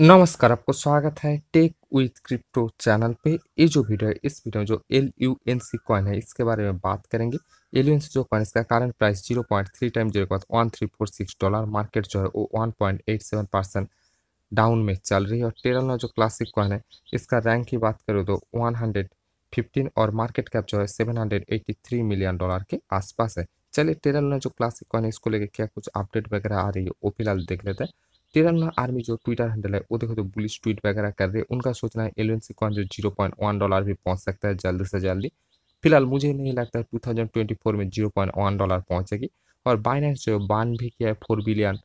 नमस्कार आपको स्वागत है टेक विथ क्रिप्टो चैनल पे ये जो वीडियो है इस वीडियो में जो L U N C coin है इसके बारे में बात करेंगे एल यू एन सी जो कॉइन इसका current price zero point three time zero के one three four six dollar market जो है वो one point eight seven percent down में चल रही है और टेरल जो क्लासिक कॉइन है इसका रैंक की बात करो तो वन हंड्रेड फिफ्टीन और मार्केट कैप जो है seven hundred eighty three million dollar के आसपास है चलिए टेरल जो क्लासिक कॉइन है इसको लेकर क्या कुछ अपडेट वगैरह आ रही है वो फिलहाल देख लेते हैं तेरह आर्मी जो ट्विटर हैंडल है वो देखो तो बुलिश ट्वीट वगैरह कर रहे हैं उनका सोचना है एलियन सिक्वान जो जीरो पॉइंट वन डॉलर भी पहुंच सकता है जल्दी से जल्दी फिलहाल मुझे नहीं लगता है टू थाउजेंड ट्वेंटी फोर में जीरो पॉइंट वन डॉलर पहुंचेगी और बाइनेंस जो बान भी किया है फोर बिलियन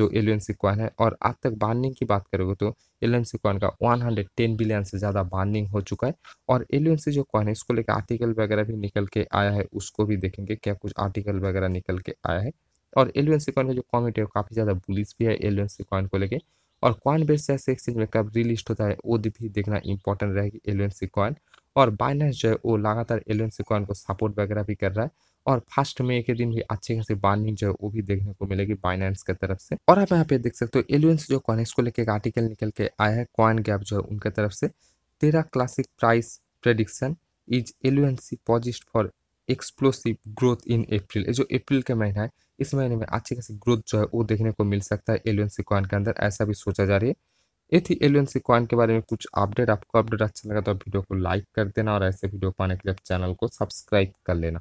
जो एलियन सिक्वान है और अब तक बार्निंग की बात करोगे तो एलियन का वन का टेन बिलियन से ज़्यादा बार्निंग हो चुका है और एलेवन से जो कॉइन है इसको लेकर आर्टिकल वगैरह भी निकल के आया है उसको भी देखेंगे क्या कुछ आर्टिकल वगैरह निकल के आया है और एल कॉइन का जो कॉमेंट है काफ़ी ज़्यादा बुलिस भी है एल कॉइन को लेकर और कॉइन बेस जैसे एक्सचेंज में कब रिलिस्ट होता है वो भी देखना इंपॉर्टेंट रहेगी एल कॉइन और बाइनेंस जो है वो लगातार एल कॉइन को सपोर्ट वगैरह भी कर रहा है और फर्स्ट मे के दिन भी अच्छे खासी बार्निंग जो है वो भी देखने को मिलेगी बाइनेंस के तरफ से और आप यहाँ पे देख सकते हो एलियंस जो कॉइन इसको लेकर एक आर्टिकल निकल के आया है कॉइन गैप जो है उनके तरफ से तेरा क्लासिक प्राइस प्रेडिक्शन इज एलियंसी पॉजिस्ट for explosive growth in April जो अप्रैल का महीना है इस महीने में अच्छी खासी ग्रोथ जो है वो देखने को मिल सकता है एलुएंसी कॉइन के अंदर ऐसा भी सोचा जा रही है ये थी सी कॉइन के बारे में कुछ अपडेट आपको अपडेट अच्छा लगा तो वीडियो को लाइक कर देना और ऐसे वीडियो पाने के लिए चैनल को सब्सक्राइब कर लेना